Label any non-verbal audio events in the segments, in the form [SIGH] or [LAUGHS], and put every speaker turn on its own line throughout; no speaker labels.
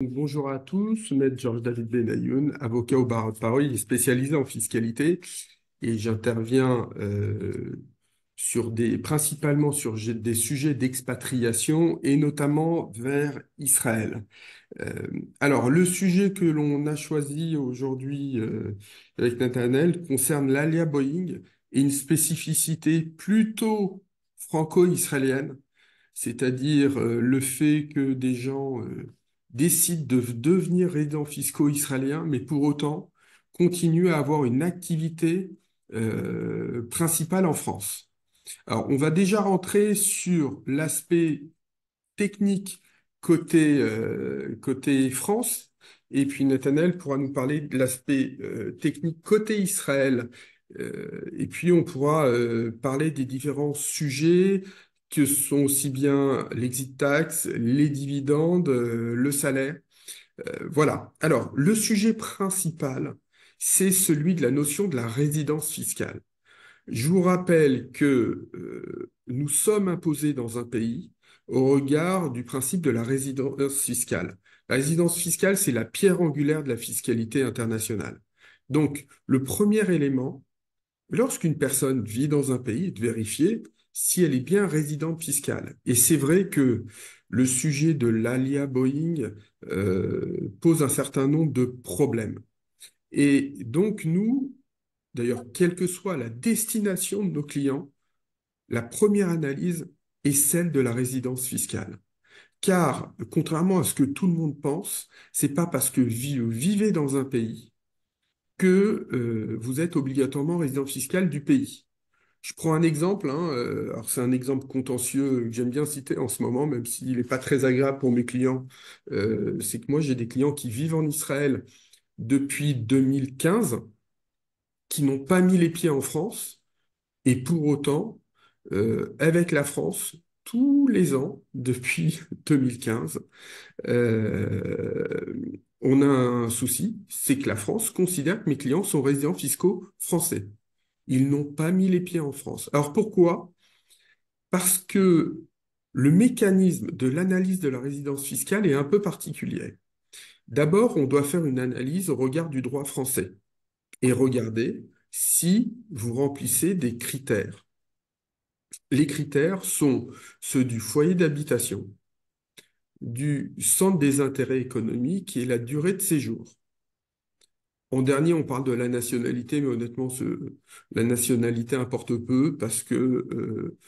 Bonjour à tous, maître Georges-David Benayoun, avocat au barreau de Paris, spécialisé en fiscalité et j'interviens euh, sur des, principalement sur des sujets d'expatriation et notamment vers Israël. Euh, alors, le sujet que l'on a choisi aujourd'hui euh, avec Nathanel concerne l'Alia Boeing et une spécificité plutôt franco-israélienne, c'est-à-dire le fait que des gens décident de devenir résident fiscaux israéliens, mais pour autant continuent à avoir une activité euh, principale en France. Alors, on va déjà rentrer sur l'aspect technique côté, euh, côté France, et puis nathaniel pourra nous parler de l'aspect euh, technique côté Israël. et puis on pourra parler des différents sujets, que sont aussi bien l'exit tax, les dividendes, euh, le salaire. Euh, voilà. Alors, le sujet principal, c'est celui de la notion de la résidence fiscale. Je vous rappelle que euh, nous sommes imposés dans un pays au regard du principe de la résidence fiscale. La résidence fiscale, c'est la pierre angulaire de la fiscalité internationale. Donc, le premier élément, lorsqu'une personne vit dans un pays, est vérifier si elle est bien résidente fiscale. Et c'est vrai que le sujet de l'alia Boeing euh, pose un certain nombre de problèmes. Et donc nous, d'ailleurs, quelle que soit la destination de nos clients, la première analyse est celle de la résidence fiscale. Car, contrairement à ce que tout le monde pense, c'est pas parce que vous vivez dans un pays que euh, vous êtes obligatoirement résident fiscal du pays. Je prends un exemple, hein, euh, alors c'est un exemple contentieux que j'aime bien citer en ce moment, même s'il n'est pas très agréable pour mes clients. Euh, c'est que moi, j'ai des clients qui vivent en Israël depuis 2015, qui n'ont pas mis les pieds en France, et pour autant, euh, avec la France, tous les ans, depuis 2015, [LAUGHS] on a un souci, c'est que la France considère que mes clients sont résidents fiscaux français. Ils n'ont pas mis les pieds en France. Alors pourquoi Parce que le mécanisme de l'analyse de la résidence fiscale est un peu particulier. D'abord, on doit faire une analyse au regard du droit français et regarder si vous remplissez des critères. Les critères sont ceux du foyer d'habitation, du centre des intérêts économiques et la durée de séjour. En dernier, on parle de la nationalité, mais honnêtement, ce, la nationalité importe peu parce que euh,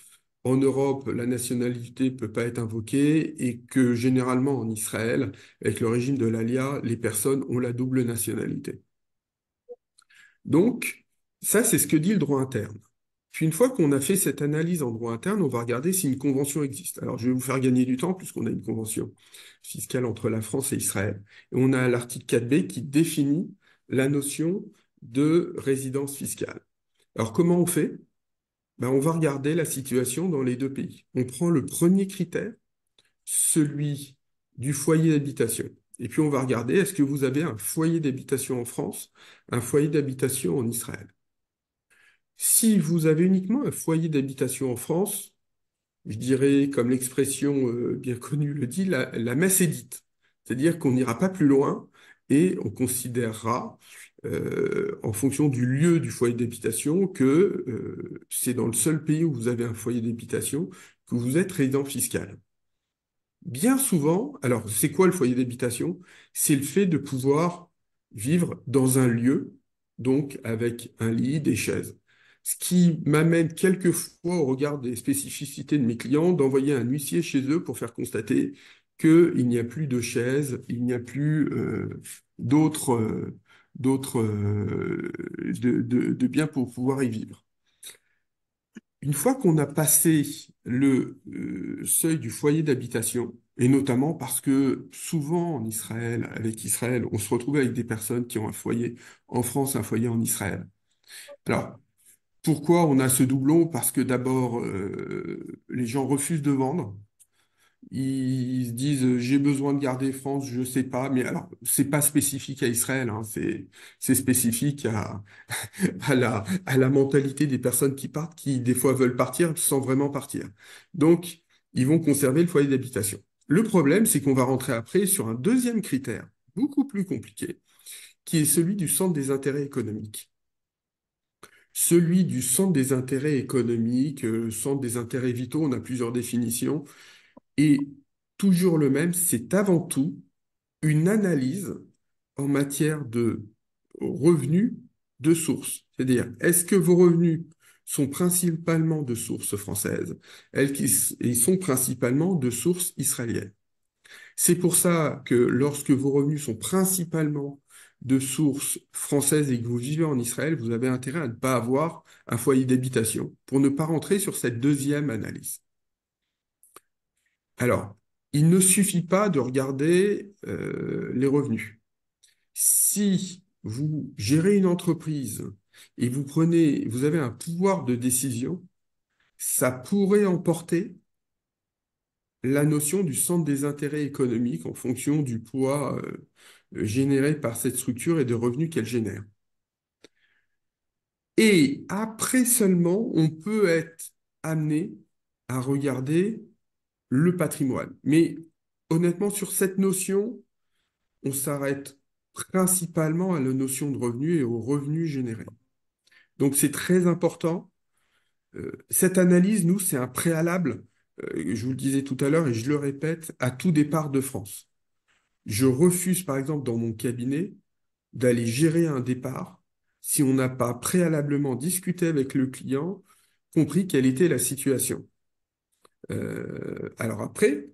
en Europe, la nationalité ne peut pas être invoquée et que généralement en Israël, avec le régime de l'Alia, les personnes ont la double nationalité. Donc, ça, c'est ce que dit le droit interne. Puis une fois qu'on a fait cette analyse en droit interne, on va regarder si une convention existe. Alors je vais vous faire gagner du temps puisqu'on a une convention fiscale entre la France et Israël. on a l'article 4b qui définit la notion de résidence fiscale. Alors comment on fait ben, On va regarder la situation dans les deux pays. On prend le premier critère, celui du foyer d'habitation. Et puis on va regarder, est-ce que vous avez un foyer d'habitation en France, un foyer d'habitation en Israël Si vous avez uniquement un foyer d'habitation en France, je dirais, comme l'expression euh, bien connue le dit, la, la messe dite. C'est-à-dire qu'on n'ira pas plus loin et on considérera, euh, en fonction du lieu du foyer d'habitation, que euh, c'est dans le seul pays où vous avez un foyer d'habitation que vous êtes résident fiscal. Bien souvent, alors c'est quoi le foyer d'habitation C'est le fait de pouvoir vivre dans un lieu, donc avec un lit, des chaises. Ce qui m'amène quelquefois, au regard des spécificités de mes clients, d'envoyer un huissier chez eux pour faire constater qu'il n'y a plus de chaises, il n'y a plus euh, d'autres euh, d'autres euh, de, biens pour pouvoir y vivre. Une fois qu'on a passé le seuil du foyer d'habitation, et notamment parce que souvent en Israël, avec Israël, on se retrouve avec des personnes qui ont un foyer en France, un foyer en Israël. Alors, pourquoi on a ce doublon Parce que d'abord, les gens refusent de vendre, ils, se disent euh, j'ai besoin de garder France, je sais pas, mais alors c'est pas spécifique à Israël, hein, c'est c'est spécifique à, [LAUGHS] à la à la mentalité des personnes qui partent, qui des fois veulent partir sans vraiment partir. Donc ils vont conserver le foyer d'habitation. Le problème, c'est qu'on va rentrer après sur un deuxième critère beaucoup plus compliqué, qui est celui du centre des intérêts économiques. Celui du centre des intérêts économiques, euh, centre des intérêts vitaux, on a plusieurs définitions. Et toujours le même, c'est avant tout une analyse en matière de revenus de source. C'est-à-dire, est-ce que vos revenus sont principalement de sources françaises, elles qui sont principalement de sources israélienne C'est pour ça que lorsque vos revenus sont principalement de sources françaises et que vous vivez en Israël, vous avez intérêt à ne pas avoir un foyer d'habitation pour ne pas rentrer sur cette deuxième analyse. Alors, il ne suffit pas de regarder euh, les revenus. Si vous gérez une entreprise et vous prenez, vous avez un pouvoir de décision, ça pourrait emporter la notion du centre des intérêts économiques en fonction du poids euh, généré par cette structure et des revenus qu'elle génère. Et après seulement, on peut être amené à regarder le patrimoine. Mais honnêtement, sur cette notion, on s'arrête principalement à la notion de revenu et aux revenus générés. Donc c'est très important. Euh, cette analyse, nous, c'est un préalable, euh, je vous le disais tout à l'heure et je le répète, à tout départ de France. Je refuse, par exemple, dans mon cabinet, d'aller gérer un départ si on n'a pas préalablement discuté avec le client, compris quelle était la situation. Euh, alors après,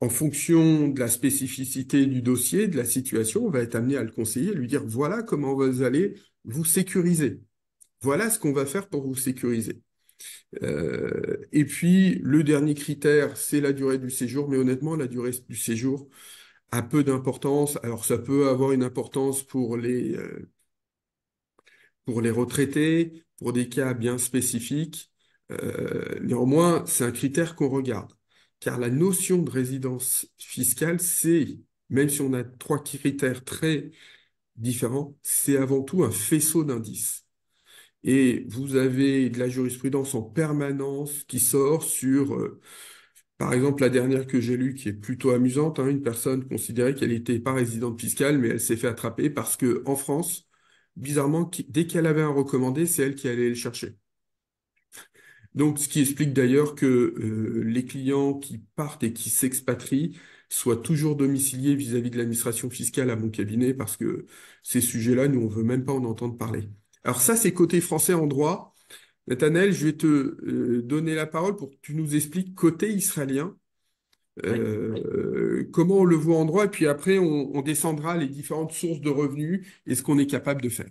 en fonction de la spécificité du dossier, de la situation, on va être amené à le conseiller, lui dire voilà comment vous allez vous sécuriser. Voilà ce qu'on va faire pour vous sécuriser. Euh, et puis, le dernier critère, c'est la durée du séjour, mais honnêtement, la durée du séjour a peu d'importance. Alors, ça peut avoir une importance pour les, euh, pour les retraités, pour des cas bien spécifiques. Euh, néanmoins, c'est un critère qu'on regarde, car la notion de résidence fiscale, c'est, même si on a trois critères très différents, c'est avant tout un faisceau d'indices. Et vous avez de la jurisprudence en permanence qui sort sur, euh, par exemple, la dernière que j'ai lue, qui est plutôt amusante, hein, une personne considérait qu'elle n'était pas résidente fiscale, mais elle s'est fait attraper parce que en France, bizarrement, dès qu'elle avait un recommandé, c'est elle qui allait le chercher. Donc, ce qui explique d'ailleurs que euh, les clients qui partent et qui s'expatrient soient toujours domiciliés vis-à-vis de l'administration fiscale à mon cabinet, parce que ces sujets-là, nous, on veut même pas en entendre parler. Alors ça, c'est côté français en droit. Nathanel, je vais te euh, donner la parole pour que tu nous expliques côté israélien, euh, comment on le voit en droit, et puis après, on descendra les différentes sources de revenus et ce qu'on est capable de faire.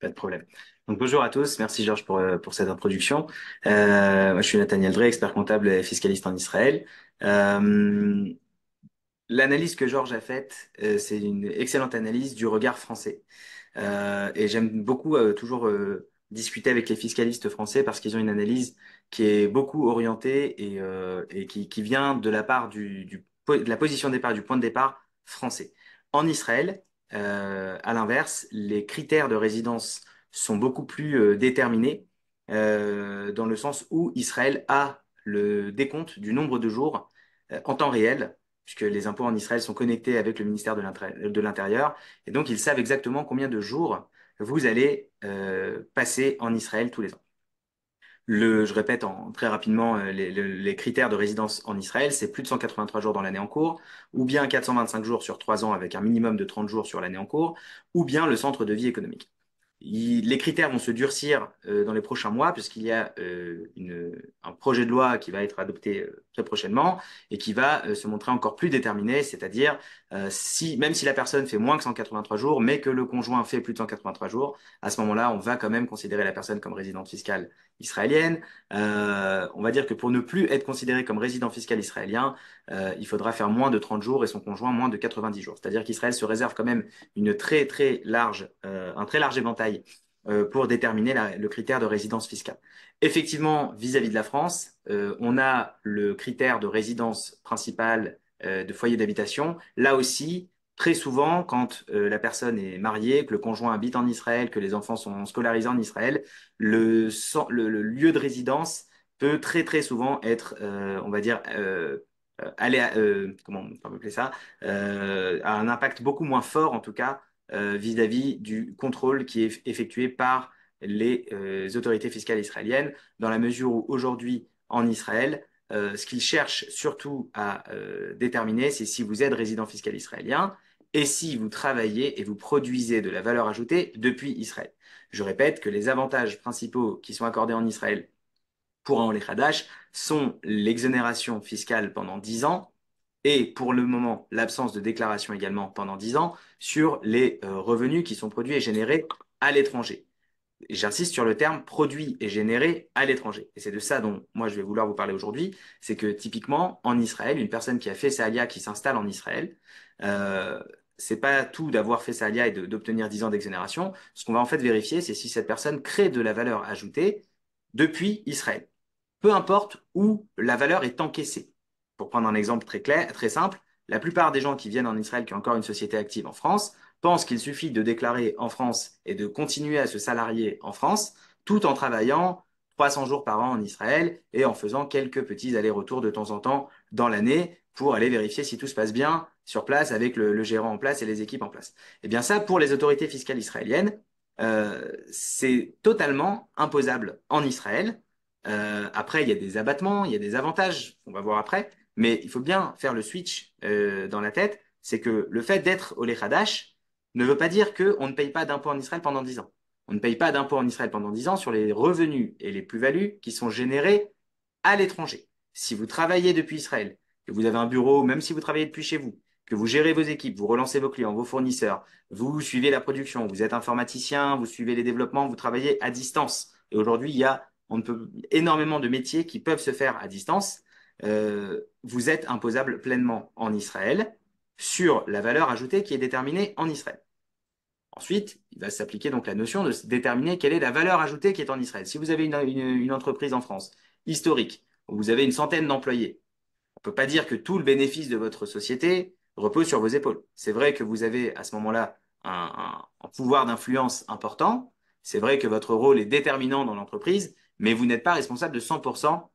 Pas de problème bonjour à tous, merci Georges pour, euh, pour cette introduction. Euh, je suis Nathaniel Drey, expert comptable et fiscaliste en Israël. Euh, l'analyse que Georges a faite, euh, c'est une excellente analyse du regard français. et j'aime beaucoup toujours discuter avec les fiscalistes français parce qu'ils ont une analyse qui est beaucoup orientée et, et qui, qui, vient de la part du, du, de la position de départ, du point de départ français. En Israël, à l'inverse, les critères de résidence sont beaucoup plus euh, déterminés euh, dans le sens où Israël a le décompte du nombre de jours euh, en temps réel, puisque les impôts en Israël sont connectés avec le ministère de l'Intérieur, et donc ils savent exactement combien de jours vous allez passer en Israël tous les ans. Le, je répète très rapidement les, les, critères de résidence en Israël, c'est plus de 183 jours dans l'année en cours, ou bien 425 jours sur 3 ans avec un minimum de 30 jours sur l'année en cours, ou bien le centre de vie économique les critères vont se durcir euh, dans les prochains mois puisqu'il y a euh, un projet de loi qui va être adopté euh, très prochainement et qui va se montrer encore plus déterminé, c'est-à-dire euh, même si la personne fait moins que 183 jours, mais que le conjoint fait plus de 183 jours, à ce moment-là, on va quand même considérer la personne comme résidente fiscale israélienne. Euh, on va dire que pour ne plus être considéré comme résident fiscal israélien, euh, il faudra faire moins de 30 jours et son conjoint moins de 90 jours. C'est-à-dire qu'Israël se réserve quand même une très, très large, un très large éventail pour déterminer le critère de résidence fiscale. Effectivement, vis-à-vis -vis de la France, on a le critère de résidence principale euh, de foyers d'habitation. Là aussi, très souvent, quand euh, la personne est mariée, que le conjoint habite en Israël, que les enfants sont scolarisés en Israël, le, lieu de résidence peut très très souvent être, euh, on va dire, euh, aller à, ça, a un impact beaucoup moins fort en tout cas vis à -vis du contrôle qui est effectué par les autorités fiscales israéliennes, dans la mesure où aujourd'hui en Israël, euh, ce qu'il cherche surtout à euh, déterminer, c'est si vous êtes résident fiscal israélien et si vous travaillez et vous produisez de la valeur ajoutée depuis Israël. Je répète que les avantages principaux qui sont accordés en Israël pour un Hadash sont l'exonération fiscale pendant 10 ans et pour le moment l'absence de déclaration également pendant 10 ans sur les euh, revenus qui sont produits et générés à l'étranger j'insiste sur le terme produit et généré à l'étranger. Et c'est de ça dont moi je vais vouloir vous parler aujourd'hui. C'est que typiquement, en Israël, une personne qui a fait sa alia, qui s'installe en Israël, euh, c'est pas tout d'avoir fait sa alia et d'obtenir 10 ans d'exonération. Ce qu'on va en fait vérifier, c'est si cette personne crée de la valeur ajoutée depuis Israël. Peu importe où la valeur est encaissée. Pour prendre un exemple très clair, très simple, la plupart des gens qui viennent en Israël qui ont encore une société active en France pense qu'il suffit de déclarer en France et de continuer à se salarier en France tout en travaillant 300 jours par an en Israël et en faisant quelques petits allers-retours de temps en temps dans l'année pour aller vérifier si tout se passe bien sur place avec le, gérant en place et les équipes en place. Et eh bien ça, pour les autorités fiscales israéliennes, euh, c'est totalement imposable en Israël. Euh, après, il y a des abattements, il y a des avantages, on va voir après, mais il faut bien faire le switch euh, dans la tête, c'est que le fait d'être au Lechadash, ne veut pas dire qu'on ne paye pas d'impôts en Israël pendant dix ans. On ne paye pas d'impôts en Israël pendant 10 ans sur les revenus et les plus-values qui sont générés à l'étranger. Si vous travaillez depuis Israël, que vous avez un bureau, même si vous travaillez depuis chez vous, que vous gérez vos équipes, vous relancez vos clients, vos fournisseurs, vous suivez la production, vous êtes informaticien, vous suivez les développements, vous travaillez à distance. Et aujourd'hui, il y a énormément de métiers qui peuvent se faire à distance. Euh, vous êtes imposable pleinement en Israël sur la valeur ajoutée qui est déterminée en Israël. Ensuite, il va s'appliquer donc la notion de déterminer quelle est la valeur ajoutée qui est en Israël. Si vous avez une, entreprise en France historique, où vous avez une centaine d'employés, on ne peut pas dire que tout le bénéfice de votre société repose sur vos épaules. C'est vrai que vous avez à ce moment-là un, pouvoir d'influence important, c'est vrai que votre rôle est déterminant dans l'entreprise, mais vous n'êtes pas responsable de 100%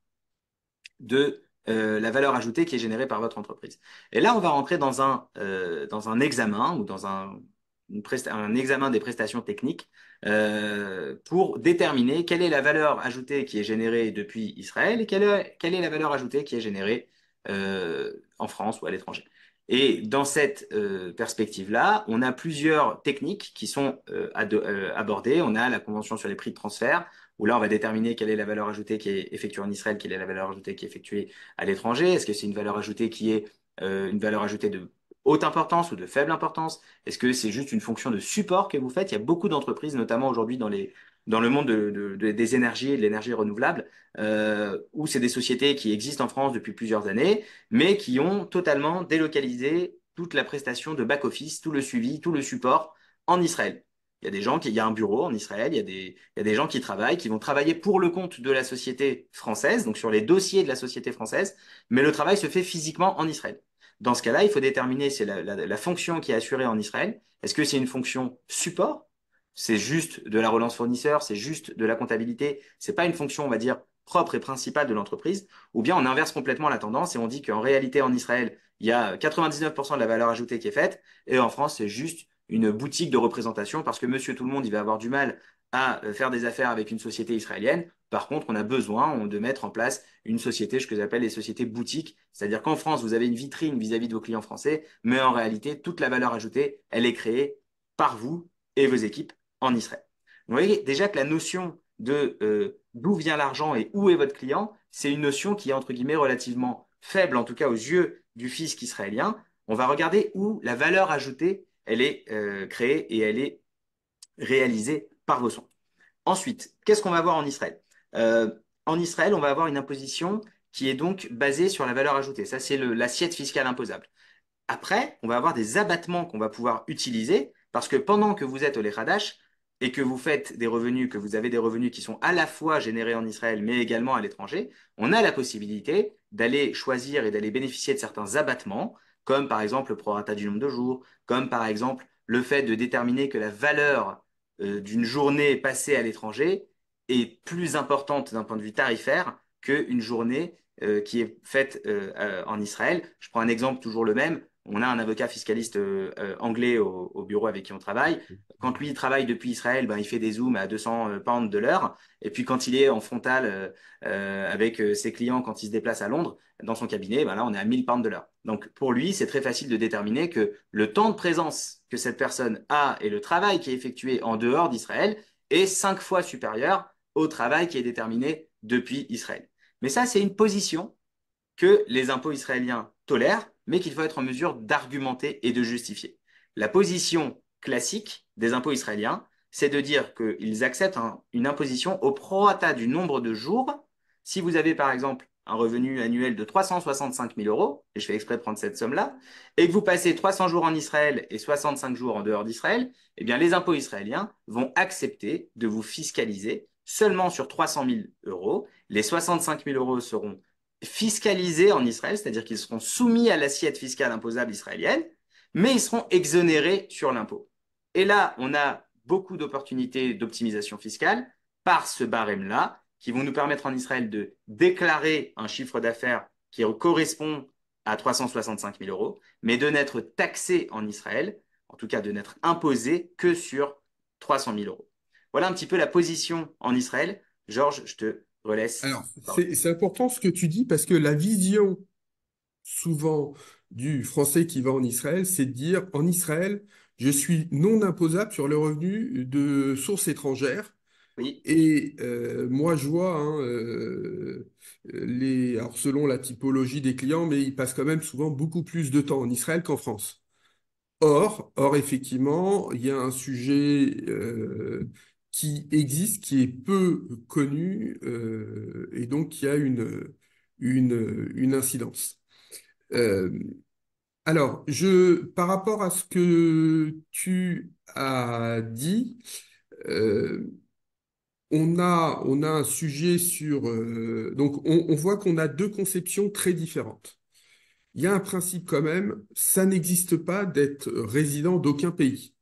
de euh, la valeur ajoutée qui est générée par votre entreprise. Et là, on va rentrer dans un, euh, dans un examen ou dans un, un examen des prestations techniques euh, pour déterminer quelle est la valeur ajoutée qui est générée depuis Israël et quelle est, la valeur ajoutée qui est générée euh, en France ou à l'étranger. Et dans cette euh, perspective-là, on a plusieurs techniques qui sont abordées. On a la convention sur les prix de transfert, où là, on va déterminer quelle est la valeur ajoutée qui est effectuée en Israël, quelle est la valeur ajoutée qui est effectuée à l'étranger. Est-ce que c'est une valeur ajoutée qui est une valeur ajoutée de haute importance ou de faible importance Est-ce que c'est juste une fonction de support que vous faites Il y a beaucoup d'entreprises, notamment aujourd'hui dans, les, dans le monde des énergies et de l'énergie renouvelable, euh, où c'est des sociétés qui existent en France depuis plusieurs années, mais qui ont totalement délocalisé toute la prestation de back-office, tout le suivi, tout le support en Israël. Il y a des gens qui, un bureau en Israël, il y, il y a des gens qui travaillent, qui vont travailler pour le compte de la société française, donc sur les dossiers de la société française, mais le travail se fait physiquement en Israël. Dans ce cas-là, il faut déterminer c'est la, la, fonction qui est assurée en Israël. Est-ce que c'est une fonction support C'est juste de la relance fournisseur, c'est juste de la comptabilité. C'est pas une fonction, on va dire, propre et principale de l'entreprise. Ou bien on inverse complètement la tendance et on dit qu'en réalité en Israël, il y a 99% de la valeur ajoutée qui est faite et en France, c'est juste une boutique de représentation parce que monsieur tout le monde, il va avoir du mal à euh, faire des affaires avec une société israélienne. Par contre, on a besoin de mettre en place une société, ce que j'appelle les sociétés boutiques. C'est-à-dire qu'en France, vous avez une vitrine vis-à-vis de vos clients français, mais en réalité, toute la valeur ajoutée, elle est créée par vous et vos équipes en Israël. Vous voyez déjà que la notion de euh, d'où vient l'argent et où est votre client, c'est une notion qui est entre guillemets relativement faible, en tout cas aux yeux du fisc israélien. On va regarder où la valeur ajoutée, elle est euh, créée et elle est réalisée par vos soins. Ensuite, qu'est-ce qu'on va voir en Israël euh, en Israël, on va avoir une imposition qui est donc basée sur la valeur ajoutée. Ça, c'est l'assiette fiscale imposable. Après, on va avoir des abattements qu'on va pouvoir utiliser parce que pendant que vous êtes au Lechadash et que vous faites des revenus, que vous avez des revenus qui sont à la fois générés en Israël mais également à l'étranger, on a la possibilité d'aller choisir et d'aller bénéficier de certains abattements, comme par exemple le prorata du nombre de jours, comme par exemple le fait de déterminer que la valeur euh, d'une journée passée à l'étranger est plus importante d'un point de vue tarifaire qu'une journée euh, qui est faite euh, euh, en Israël. Je prends un exemple toujours le même. On a un avocat fiscaliste anglais au, bureau avec qui on travaille. Quand lui, il travaille depuis Israël, ben, il fait des zooms à 200 pounds de l'heure. Et puis quand il est en frontal avec ses clients, quand il se déplace à Londres, dans son cabinet, ben là, on est à 1000 pounds de l'heure. Donc, pour lui, c'est très facile de déterminer que le temps de présence que cette personne a et le travail qui est effectué en dehors d'Israël est cinq fois supérieur au travail qui est déterminé depuis Israël. Mais ça, c'est une position que les impôts israéliens tolèrent, mais qu'il faut être en mesure d'argumenter et de justifier. La position classique des impôts israéliens, c'est de dire qu'ils acceptent une imposition au prorata du nombre de jours. Si vous avez par exemple un revenu annuel de 365 000 euros, et je fais exprès de prendre cette somme-là, et que vous passez 300 jours en Israël et 65 jours en dehors d'Israël, eh bien les impôts israéliens vont accepter de vous fiscaliser seulement sur 300 000 euros. Les 65 000 euros seront fiscalisés en Israël, c'est-à-dire qu'ils seront soumis à l'assiette fiscale imposable israélienne, mais ils seront exonérés sur l'impôt. Et là, on a beaucoup d'opportunités d'optimisation fiscale par ce barème-là, qui vont nous permettre en Israël de déclarer un chiffre d'affaires qui correspond à 365 000 euros, mais de n'être taxé en Israël, en tout cas de n'être imposé que sur 300 000 euros. Voilà un petit peu la position en Israël. Georges, je te relaisse. Alors,
c'est important ce que tu dis parce que la vision souvent du Français qui va en Israël, c'est de dire en Israël, je suis non imposable sur le revenu de sources étrangères. Et euh, moi, je vois, hein, euh, les, alors selon la typologie des clients, mais ils passent quand même souvent beaucoup plus de temps en Israël qu'en France. Or, or effectivement, il y a un sujet euh, qui existe, qui est peu connu euh, et donc qui a une, incidence. Euh, alors, je, par rapport à ce que tu as dit, euh, on, a, on a un sujet sur... donc, on voit qu'on a deux conceptions très différentes. Il y a un principe quand même, ça n'existe pas d'être résident d'aucun pays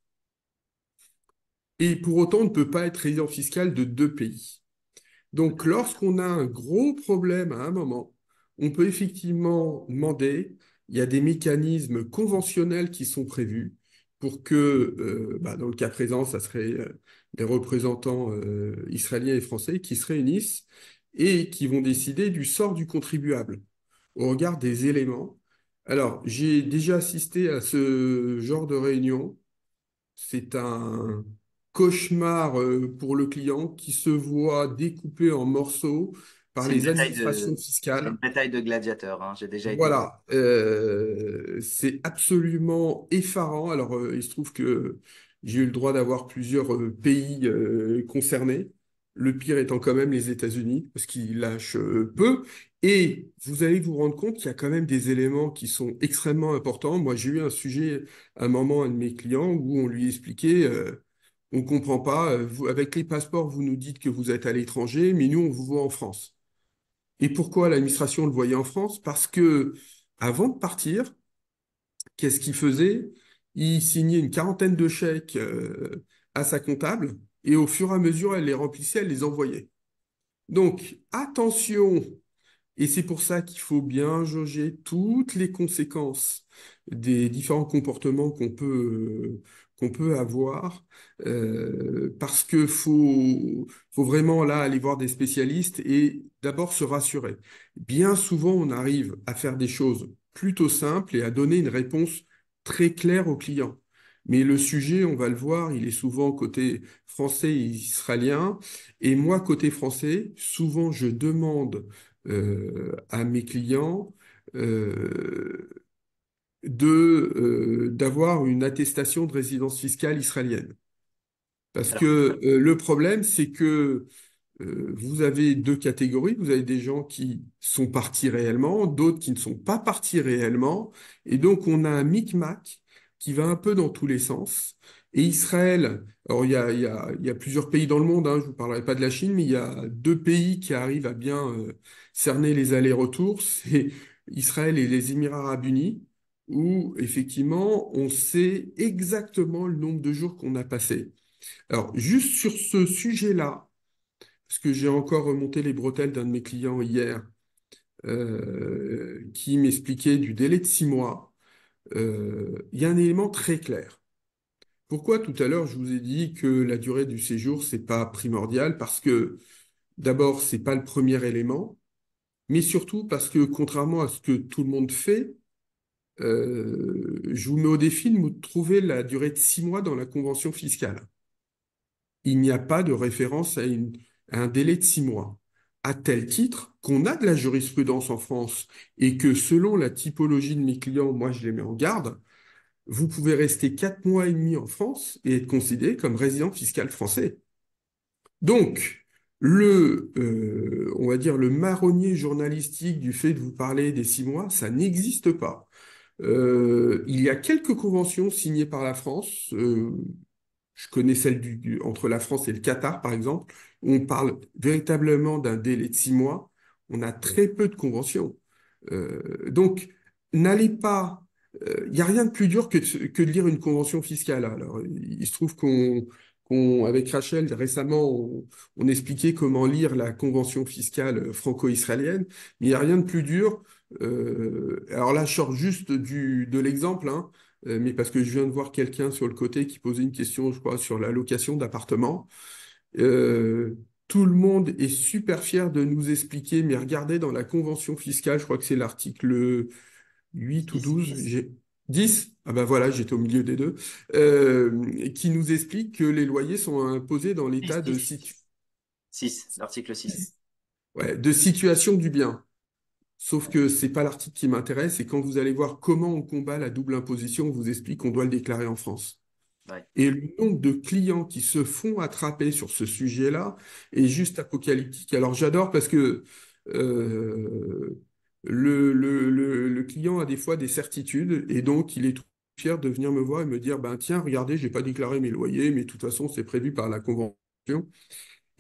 et pour autant on ne peut pas être résident fiscal de deux pays. Donc lorsqu'on a un gros problème à un moment, on peut effectivement demander, il y a des mécanismes conventionnels qui sont prévus pour que, euh, bah, dans le cas présent, ça serait euh, des représentants euh, israéliens et français qui se réunissent et qui vont décider du sort du contribuable au regard des éléments. Alors, j'ai déjà assisté à ce genre de réunion. C'est un, cauchemar euh, pour le client qui se voit découpé en morceaux par les administrations fiscales. fiscales. Une
bataille de gladiateurs, hein, j'ai déjà été. Voilà,
euh, c'est absolument effarant. Alors, euh, il se trouve que j'ai eu le droit d'avoir plusieurs pays concernés. Le pire étant quand même les États-Unis, parce qu'ils lâchent peu. Et vous allez vous rendre compte qu'il y a quand même des éléments qui sont extrêmement importants. Moi, j'ai eu un sujet un moment, un de mes clients, où on lui expliquait on comprend pas. Euh, avec les passeports, vous nous dites que vous êtes à l'étranger, mais nous, on vous voit en France. Et pourquoi l'administration le voyait en France Parce que avant de partir, qu'est-ce qu'il faisait Il signait une quarantaine de chèques euh, à sa comptable et au fur et à mesure, elle les remplissait, elle les envoyait. Donc, attention et c'est pour ça qu'il faut bien jauger toutes les conséquences des différents comportements qu'on peut, euh, qu'on peut avoir euh, parce que faut vraiment là aller voir des spécialistes et d'abord se rassurer. Bien souvent, on arrive à faire des choses plutôt simples et à donner une réponse très claire au client. Mais le sujet, on va le voir, il est souvent côté français et israélien. Et moi, côté français, souvent, je demande euh, à mes clients euh, de euh, d'avoir une attestation de résidence fiscale israélienne. Parce que euh, le problème, c'est que euh, vous avez deux catégories. Vous avez des gens qui sont partis réellement, d'autres qui ne sont pas partis réellement. Et donc, on a un micmac qui va un peu dans tous les sens. Et Israël, alors il y a, il y a, plusieurs pays dans le monde, hein, je vous parlerai pas de la Chine, mais il y a deux pays qui arrivent à bien cerner les allers-retours, c'est Israël et les Émirats arabes unis où effectivement, on sait exactement le nombre de jours qu'on a passé. Alors, juste sur ce sujet-là, parce que j'ai encore remonté les bretelles d'un de mes clients hier, euh, qui m'expliquait du délai de six mois, euh, il y a un élément très clair. Pourquoi tout à l'heure je vous ai dit que la durée du séjour, c'est pas primordial Parce que d'abord, c'est pas le premier élément, mais surtout parce que contrairement à ce que tout le monde fait, euh, je vous mets au défi de trouver la durée de six mois dans la convention fiscale. Il n'y a pas de référence à, un délai de six mois. À tel titre qu'on a de la jurisprudence en France et que selon la typologie de mes clients, moi je les mets en garde, vous pouvez rester quatre mois et demi en France et être considéré comme résident fiscal français. Donc, le, euh, on va dire, le marronnier journalistique du fait de vous parler des six mois, ça n'existe pas. Euh, il y a quelques conventions signées par la France. Euh, je connais celle du, entre la France et le Qatar, par exemple. on parle véritablement d'un délai de six mois. On a très peu de conventions. Euh, donc, n'allez pas. Il n'y a rien de plus dur que de, lire une convention fiscale. Alors, il se trouve qu'on avec Rachel, récemment, on, expliquait comment lire la convention fiscale franco-israélienne. Mais Il n'y a rien de plus dur euh, alors là, je sors juste du, de l'exemple, hein, euh, mais parce que je viens de voir quelqu'un sur le côté qui posait une question, je crois, sur la location d'appartements. Euh, tout le monde est super fier de nous expliquer, mais regardez dans la convention fiscale, je crois que c'est l'article 8 ou 12, j'ai 10, ah ben voilà, j'étais au milieu des deux, qui nous explique que les loyers sont imposés dans l'état de... 6, l'article 6. Ouais, de situation du bien. Sauf que c'est pas l'article qui m'intéresse. Et quand vous allez voir comment on combat la double imposition, on vous explique qu'on doit le déclarer en France. Et le nombre de clients qui se font attraper sur ce sujet-là est juste apocalyptique. Alors j'adore parce que euh, le, client a des fois des certitudes et donc il est trop fier de venir me voir et me dire ben tiens regardez j'ai pas déclaré mes loyers mais de toute façon c'est prévu par la convention et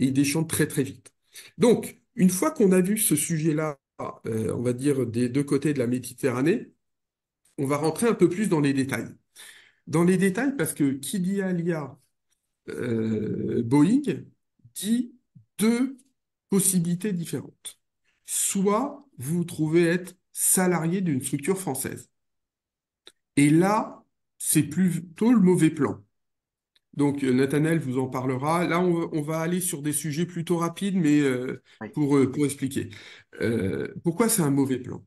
il déchante très très vite. Donc une fois qu'on a vu ce sujet-là ah, euh, on va dire, des deux côtés de la Méditerranée, on va rentrer un peu plus dans les détails. Dans les détails, parce que qui dit Alia euh, Boeing dit deux possibilités différentes. Soit vous vous trouvez être salarié d'une structure française. Et là, c'est plutôt le mauvais plan. Donc euh, Nathanaël vous en parlera. Là, on, va aller sur des sujets plutôt rapides, mais euh, pour, euh, pour, expliquer. pourquoi c'est un mauvais plan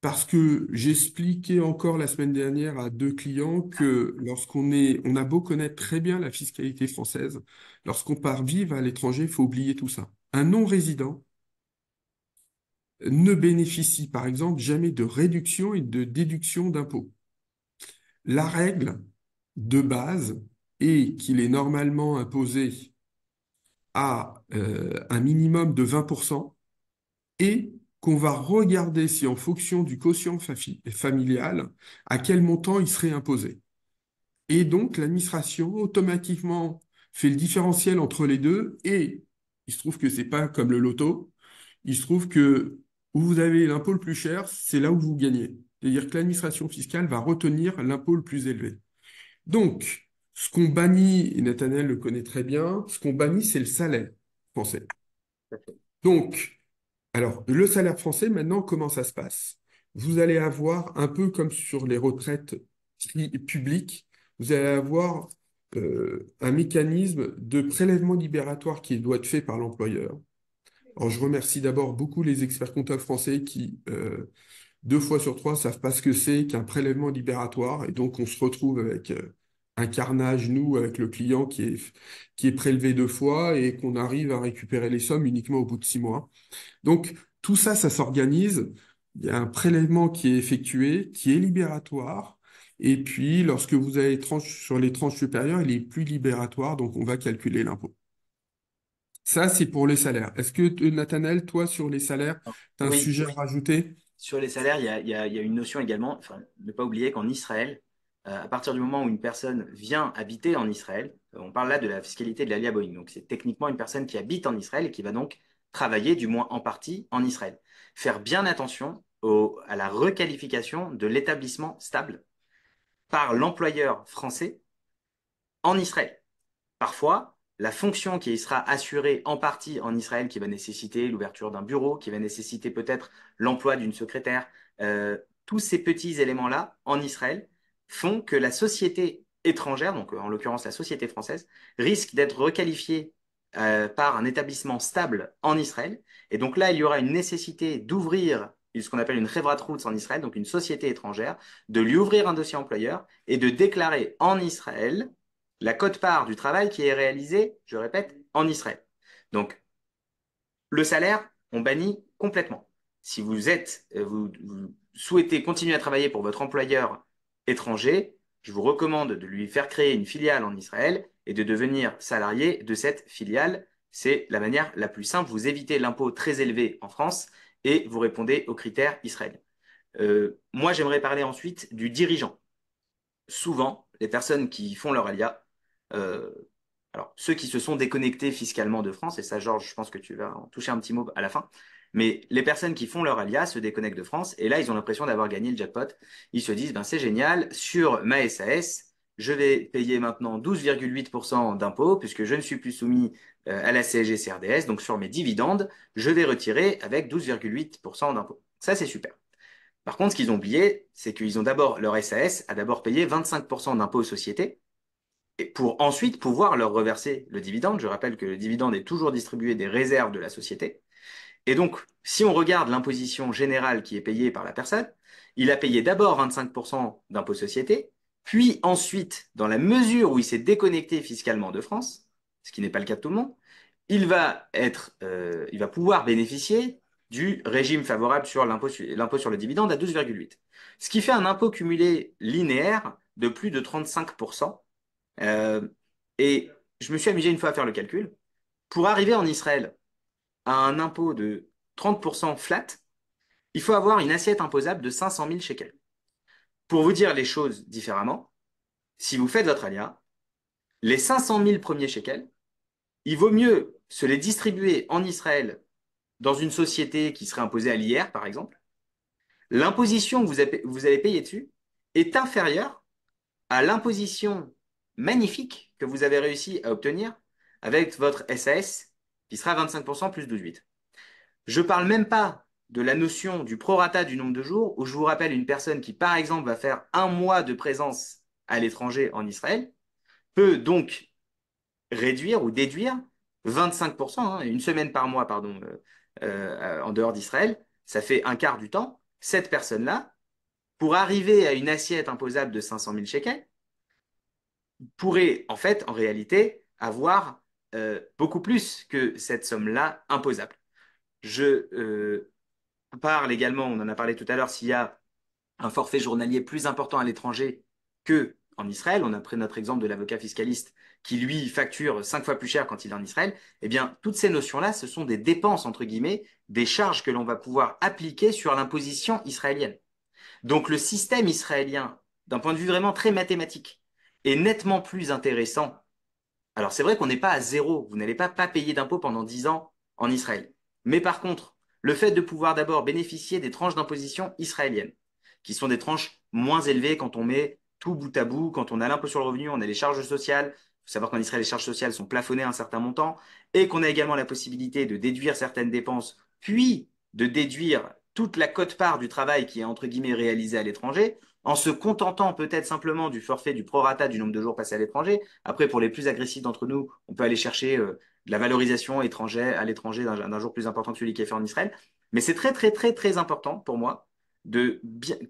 Parce que j'expliquais encore la semaine dernière à deux clients que lorsqu'on est, on a beau connaître très bien la fiscalité française, lorsqu'on part vivre à l'étranger, il faut oublier tout ça. Un non-résident ne bénéficie, par exemple, jamais de réduction et de déduction d'impôts. La règle de base, et qu'il est normalement imposé à euh, un minimum de 20%, et qu'on va regarder si en fonction du quotient familial, à quel montant il serait imposé. Et donc l'administration automatiquement fait le différentiel entre les deux, et il se trouve que ce n'est pas comme le loto, il se trouve que où vous avez l'impôt le plus cher, c'est là où vous gagnez. C'est-à-dire que l'administration fiscale va retenir l'impôt le plus élevé. Donc, ce qu'on bannit, et Nathaniel le connaît très bien, ce qu'on bannit, c'est le salaire français. Donc, alors, le salaire français, maintenant, comment ça se passe Vous allez avoir, un peu comme sur les retraites publiques, vous allez avoir euh, un mécanisme de prélèvement libératoire qui doit être fait par l'employeur. Alors, je remercie d'abord beaucoup les experts comptables français qui, euh, deux fois sur trois, savent pas ce que c'est qu'un prélèvement libératoire. Et donc, on se retrouve avec euh, un carnage, nous, avec le client qui est, qui est prélevé deux fois et qu'on arrive à récupérer les sommes uniquement au bout de six mois. Donc, tout ça, ça s'organise. Il y a un prélèvement qui est effectué, qui est libératoire. Et puis, lorsque vous avez tranche, sur les tranches supérieures, il est plus libératoire, donc on va calculer l'impôt. Ça, c'est pour les salaires. Est-ce que, euh, Nathanel, toi, sur les salaires, ah, tu as un sujet à rajouter
Sur les salaires, il y, a, il y a, une notion également, enfin, ne pas oublier qu'en Israël, euh, à partir du moment où une personne vient habiter en Israël, euh, on parle là de la fiscalité de la l'Alia donc c'est techniquement une personne qui habite en Israël et qui va donc travailler, du moins en partie, en Israël. Faire bien attention à la requalification de l'établissement stable par l'employeur français en Israël. Parfois, la fonction qui sera assurée en partie en Israël, qui va nécessiter l'ouverture d'un bureau, qui va nécessiter peut-être l'emploi d'une secrétaire, euh, tous ces petits éléments-là en Israël font que la société étrangère, donc en l'occurrence la société française, risque d'être requalifiée euh, par un établissement stable en Israël. Et donc là, il y aura une nécessité d'ouvrir ce qu'on appelle une Revrat Roots en Israël, donc une société étrangère, de lui ouvrir un dossier employeur et de déclarer en Israël la cote-part du travail qui est réalisé, je répète, en Israël. Donc, le salaire, on bannit complètement. Si vous êtes, euh, vous souhaitez continuer à travailler pour votre employeur étranger, je vous recommande de lui faire créer une filiale en Israël et de devenir salarié de cette filiale. C'est la manière la plus simple. Vous évitez l'impôt très élevé en France et vous répondez aux critères israéliens. Euh, moi, j'aimerais parler ensuite du dirigeant. Souvent, les personnes qui font leur alia, euh, alors ceux qui se sont déconnectés fiscalement de France, et ça, Georges, je pense que tu vas en toucher un petit mot à la fin, mais les personnes qui font leur alias se déconnectent de France et là, ils ont l'impression d'avoir gagné le jackpot. Ils se disent, ben, c'est génial, sur ma SAS, je vais payer maintenant 12,8% d'impôts puisque je ne suis plus soumis euh, à la CSG-CRDS. Donc, sur mes dividendes, je vais retirer avec 12,8% d'impôts. Ça, c'est super. Par contre, ce qu'ils ont oublié, c'est qu'ils ont d'abord, leur SAS a d'abord payé 25% d'impôts aux sociétés pour ensuite pouvoir leur reverser le dividende. Je rappelle que le dividende est toujours distribué des réserves de la société. Et donc, si on regarde l'imposition générale qui est payée par la personne, il a payé d'abord 25% d'impôt société, puis ensuite, dans la mesure où il s'est déconnecté fiscalement de France, ce qui n'est pas le cas de tout le monde, il va, être, euh, il va pouvoir bénéficier du régime favorable sur l'impôt sur le dividende à 12,8. Ce qui fait un impôt cumulé linéaire de plus de 35%. Euh, et je me suis amusé une fois à faire le calcul. Pour arriver en Israël, à un impôt de 30% flat, il faut avoir une assiette imposable de 500 000 shekels. Pour vous dire les choses différemment, si vous faites votre alia, les 500 000 premiers shekels, il vaut mieux se les distribuer en Israël dans une société qui serait imposée à l'IR, par exemple. L'imposition que vous allez payer dessus est inférieure à l'imposition magnifique que vous avez réussi à obtenir avec votre SAS qui sera 25% plus 12,8. Je ne parle même pas de la notion du prorata du nombre de jours, où je vous rappelle une personne qui, par exemple, va faire un mois de présence à l'étranger en Israël, peut donc réduire ou déduire 25%, hein, une semaine par mois, pardon, euh, euh, en dehors d'Israël, ça fait un quart du temps, cette personne-là, pour arriver à une assiette imposable de 500 000 shekels, pourrait en fait, en réalité, avoir euh, beaucoup plus que cette somme-là imposable. Je euh, parle également, on en a parlé tout à l'heure, s'il y a un forfait journalier plus important à l'étranger que en Israël, on a pris notre exemple de l'avocat fiscaliste qui lui facture cinq fois plus cher quand il est en Israël, eh bien toutes ces notions-là, ce sont des dépenses entre guillemets, des charges que l'on va pouvoir appliquer sur l'imposition israélienne. Donc le système israélien, d'un point de vue vraiment très mathématique, est nettement plus intéressant alors c'est vrai qu'on n'est pas à zéro, vous n'allez pas, pas payer d'impôts pendant 10 ans en Israël. Mais par contre, le fait de pouvoir d'abord bénéficier des tranches d'imposition israéliennes, qui sont des tranches moins élevées quand on met tout bout à bout, quand on a l'impôt sur le revenu, on a les charges sociales, il faut savoir qu'en Israël, les charges sociales sont plafonnées à un certain montant, et qu'on a également la possibilité de déduire certaines dépenses, puis de déduire toute la cote-part du travail qui est entre guillemets réalisé à l'étranger, en se contentant peut-être simplement du forfait du prorata du nombre de jours passés à l'étranger. Après, pour les plus agressifs d'entre nous, on peut aller chercher euh, de la valorisation étranger à l'étranger d'un jour plus important que celui qui est fait en Israël. Mais c'est très, très, très, très important pour moi de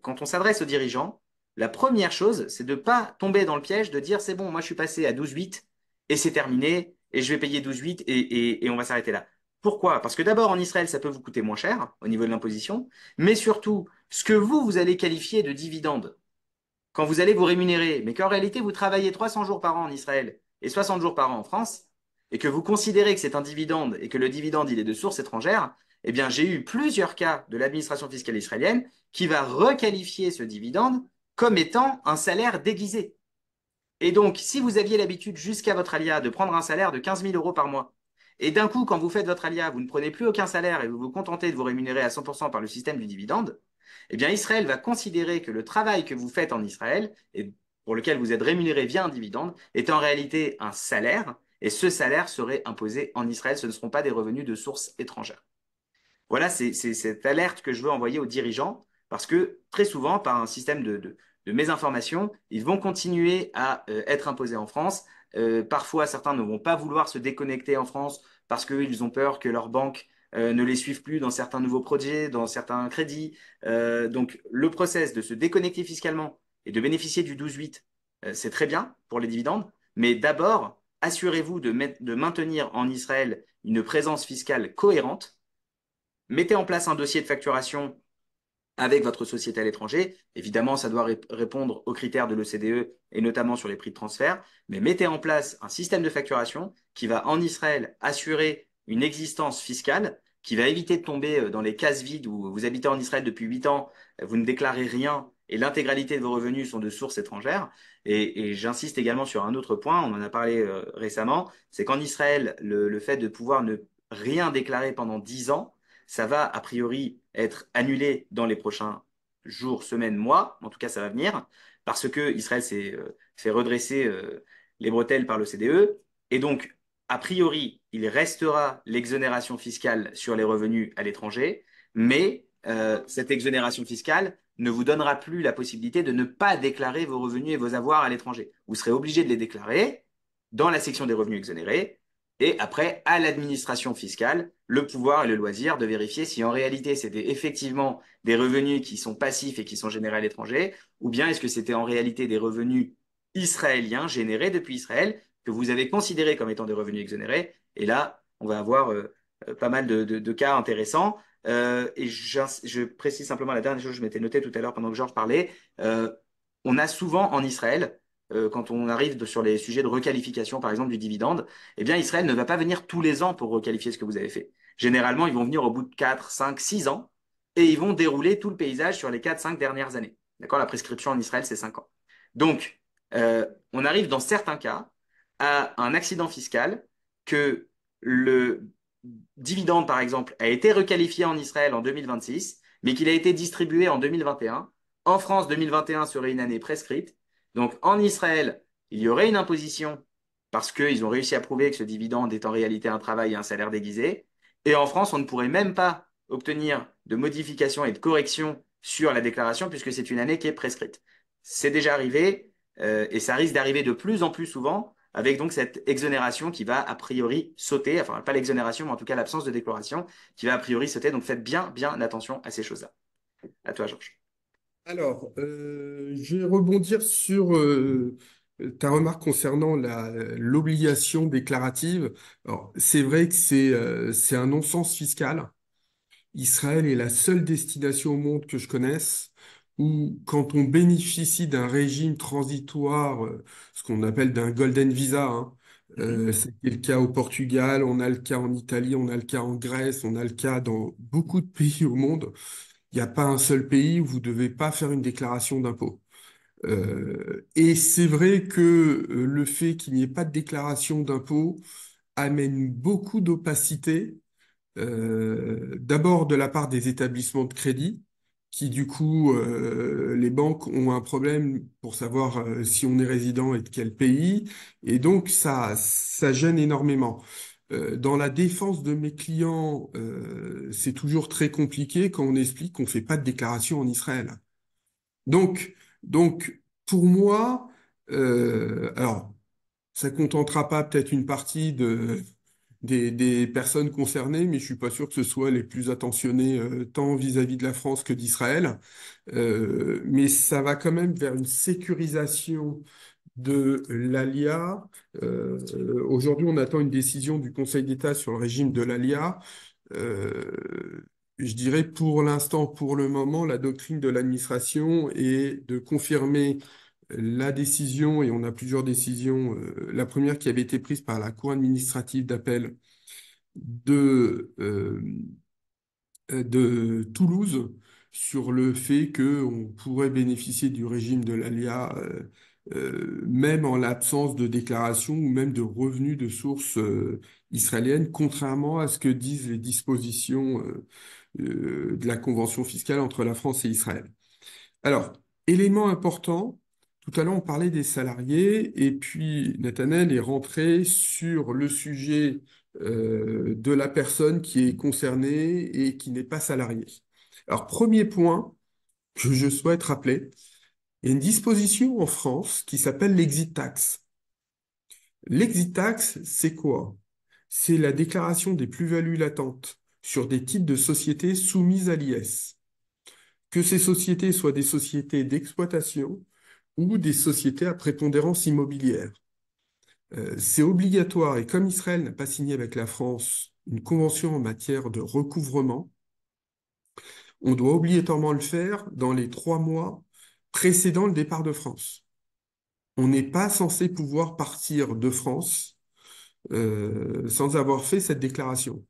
quand on s'adresse aux dirigeants, la première chose, c'est de ne pas tomber dans le piège de dire c'est bon, moi je suis passé à 12,8 et c'est terminé et je vais payer 12,8 et, et on va s'arrêter là. Pourquoi Parce que d'abord en Israël, ça peut vous coûter moins cher au niveau de l'imposition, mais surtout ce que vous, vous allez qualifier de dividende quand vous allez vous rémunérer, mais qu'en réalité, vous travaillez 300 jours par an en Israël et 60 jours par an en France, et que vous considérez que c'est un dividende et que le dividende, il est de source étrangère, eh bien, j'ai eu plusieurs cas de l'administration fiscale israélienne qui va requalifier ce dividende comme étant un salaire déguisé. Et donc, si vous aviez l'habitude jusqu'à votre alia de prendre un salaire de 15 000 euros par mois, et d'un coup, quand vous faites votre alia, vous ne prenez plus aucun salaire et vous vous contentez de vous rémunérer à 100% par le système du dividende, eh bien Israël va considérer que le travail que vous faites en Israël, et pour lequel vous êtes rémunéré via un dividende, est en réalité un salaire, et ce salaire serait imposé en Israël, ce ne seront pas des revenus de sources étrangères. Voilà, c'est cette alerte que je veux envoyer aux dirigeants, parce que très souvent, par un système de, de, mésinformation, ils vont continuer à euh, être imposés en France. Euh, parfois, certains ne vont pas vouloir se déconnecter en France parce qu'ils ont peur que leur banque euh, ne les suivent plus dans certains nouveaux projets, dans certains crédits. Euh, donc le process de se déconnecter fiscalement et de bénéficier du 12-8, euh, c'est très bien pour les dividendes, mais d'abord, assurez-vous de, de, maintenir en Israël une présence fiscale cohérente. Mettez en place un dossier de facturation avec votre société à l'étranger. Évidemment, ça doit répondre aux critères de l'OCDE et notamment sur les prix de transfert, mais mettez en place un système de facturation qui va en Israël assurer une existence fiscale qui va éviter de tomber euh, dans les cases vides où vous habitez en Israël depuis huit ans, euh, vous ne déclarez rien et l'intégralité de vos revenus sont de sources étrangères. Et, j'insiste également sur un autre point, on en a parlé euh, récemment, c'est qu'en Israël, le, fait de pouvoir ne rien déclarer pendant dix ans, ça va a priori être annulé dans les prochains jours, semaines, mois, en tout cas ça va venir, parce que Israël s'est fait redresser les bretelles par le CDE. Et donc, a priori, il restera l'exonération fiscale sur les revenus à l'étranger, mais euh, cette exonération fiscale ne vous donnera plus la possibilité de ne pas déclarer vos revenus et vos avoirs à l'étranger. Vous serez obligé de les déclarer dans la section des revenus exonérés et après à l'administration fiscale le pouvoir et le loisir de vérifier si en réalité c'était effectivement des revenus qui sont passifs et qui sont générés à l'étranger ou bien est-ce que c'était en réalité des revenus israéliens générés depuis Israël que vous avez considérés comme étant des revenus exonérés et là, on va avoir euh, euh, pas mal de, cas intéressants. Euh, et je précise simplement la dernière chose que je m'étais noté tout à l'heure pendant que Georges parlait. on a souvent en Israël, quand on arrive sur les sujets de requalification, par exemple du dividende, eh bien Israël ne va pas venir tous les ans pour requalifier ce que vous avez fait. Généralement, ils vont venir au bout de 4, 5, 6 ans et ils vont dérouler tout le paysage sur les 4, 5 dernières années. D'accord La prescription en Israël, c'est 5 ans. Donc, on arrive dans certains cas à un accident fiscal que le dividende, par exemple, a été requalifié en Israël en 2026, mais qu'il a été distribué en 2021. En France, 2021 serait une année prescrite. Donc en Israël, il y aurait une imposition parce qu'ils ont réussi à prouver que ce dividende est en réalité un travail et un salaire déguisé. Et en France, on ne pourrait même pas obtenir de modification et de correction sur la déclaration puisque c'est une année qui est prescrite. C'est déjà arrivé euh, et ça risque d'arriver de plus en plus souvent avec donc cette exonération qui va a priori sauter, enfin pas l'exonération, mais en tout cas l'absence de déclaration qui va a priori sauter. Donc faites bien, bien attention à ces choses-là. À toi, Georges.
Alors, euh, je vais rebondir sur euh, ta remarque concernant l'obligation déclarative. C'est vrai que euh, c'est un non-sens fiscal. Israël est la seule destination au monde que je connaisse où quand on bénéficie d'un régime transitoire, euh, ce qu'on appelle d'un golden visa, hein, mm-hmm. euh, le cas au Portugal, on a le cas en Italie, on a le cas en Grèce, on a le cas dans beaucoup de pays au monde. Il n'y a pas un seul pays où vous ne devez pas faire une déclaration d'impôt. Euh, et c'est vrai que le fait qu'il n'y ait pas de déclaration d'impôt amène beaucoup d'opacité, d'abord de la part des établissements de crédit, qui du coup, euh, les banques ont un problème pour savoir euh, si on est résident et de quel pays, et donc ça, ça gêne énormément. Euh, dans la défense de mes clients, euh, c'est toujours très compliqué quand on explique qu'on fait pas de déclaration en Israël. Donc, donc pour moi, euh, alors ça contentera pas peut-être une partie de, des, personnes concernées, mais je suis pas sûr que ce soit les plus attentionnés euh, tant vis-à-vis de la France que d'Israël. Euh, mais ça va quand même vers une sécurisation de l'ALIA. Euh, aujourd'hui, on attend une décision du Conseil d'État sur le régime de l'ALIA. je dirais pour l'instant, pour le moment, la doctrine de l'administration est de confirmer la décision, et on a plusieurs décisions, euh, la première qui avait été prise par la Cour administrative d'appel de, euh, Toulouse sur le fait qu'on pourrait bénéficier du régime de l'ALIA euh, même en l'absence de déclaration ou même de revenus de sources israéliennes, contrairement à ce que disent les dispositions de la convention fiscale entre la France et Israël. Alors, élément important, tout à l'heure, on parlait des salariés et puis Nathanel est rentré sur le sujet euh, de la personne qui est concernée et qui n'est pas salariée. Alors, premier point que je souhaite rappeler, il y a une disposition en France qui s'appelle l'exit tax. L'exit tax, c'est quoi C'est la déclaration des plus-values latentes sur des titres de sociétés soumises à l'IS. Que ces sociétés soient des sociétés d'exploitation ou des sociétés à prépondérance immobilière. Euh, c'est obligatoire et comme Israël n'a pas signé avec la France une convention en matière de recouvrement, on doit obligatoirement le faire dans les trois mois précédant le départ de France. On n'est pas censé pouvoir partir de France euh, sans avoir fait cette déclaration.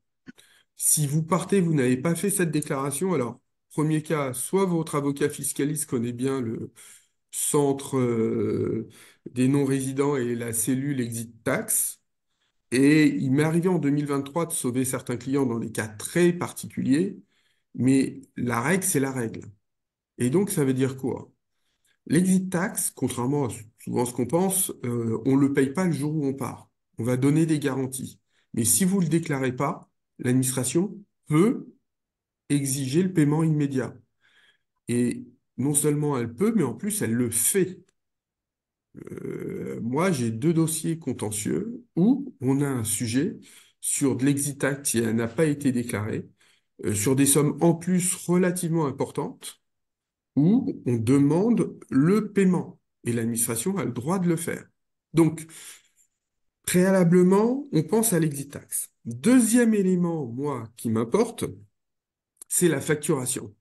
Si vous partez, vous n'avez pas fait cette déclaration, alors, premier cas, soit votre avocat fiscaliste connaît bien le, centre euh, des non-résidents et la cellule Exit Tax. Et il m'est arrivé en 2023 de sauver certains clients dans des cas très particuliers, mais la règle, c'est la règle. Et donc, ça veut dire quoi L'exit tax, contrairement à souvent ce qu'on pense, euh, on ne le paye pas le jour où on part. On va donner des garanties. Mais si vous ne le déclarez pas, l'administration peut exiger le paiement immédiat. Et non seulement elle peut, mais en plus elle le fait. Euh, moi, j'ai deux dossiers contentieux où on a un sujet sur de l'exit tax qui n'a pas été déclaré, euh, sur des sommes en plus relativement importantes, où on demande le paiement et l'administration a le droit de le faire. Donc, préalablement, on pense à l'exit tax. Deuxième élément, moi, qui m'importe, c'est la facturation.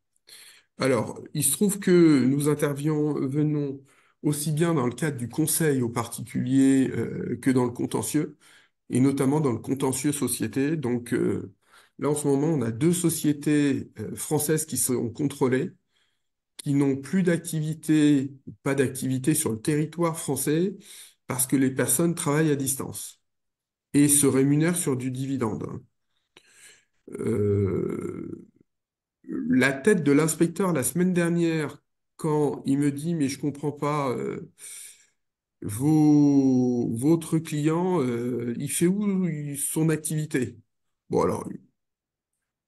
Alors, il se trouve que nous intervenons aussi bien dans le cadre du conseil aux particuliers euh, que dans le contentieux, et notamment dans le contentieux société. Donc euh, là, en ce moment, on a deux sociétés euh, françaises qui sont contrôlées, qui n'ont plus d'activité, pas d'activité sur le territoire français, parce que les personnes travaillent à distance et se rémunèrent sur du dividende. Euh, la tête de l'inspecteur la semaine dernière, quand il me dit mais je ne comprends pas euh, votre client, euh, il fait où son activité Bon alors,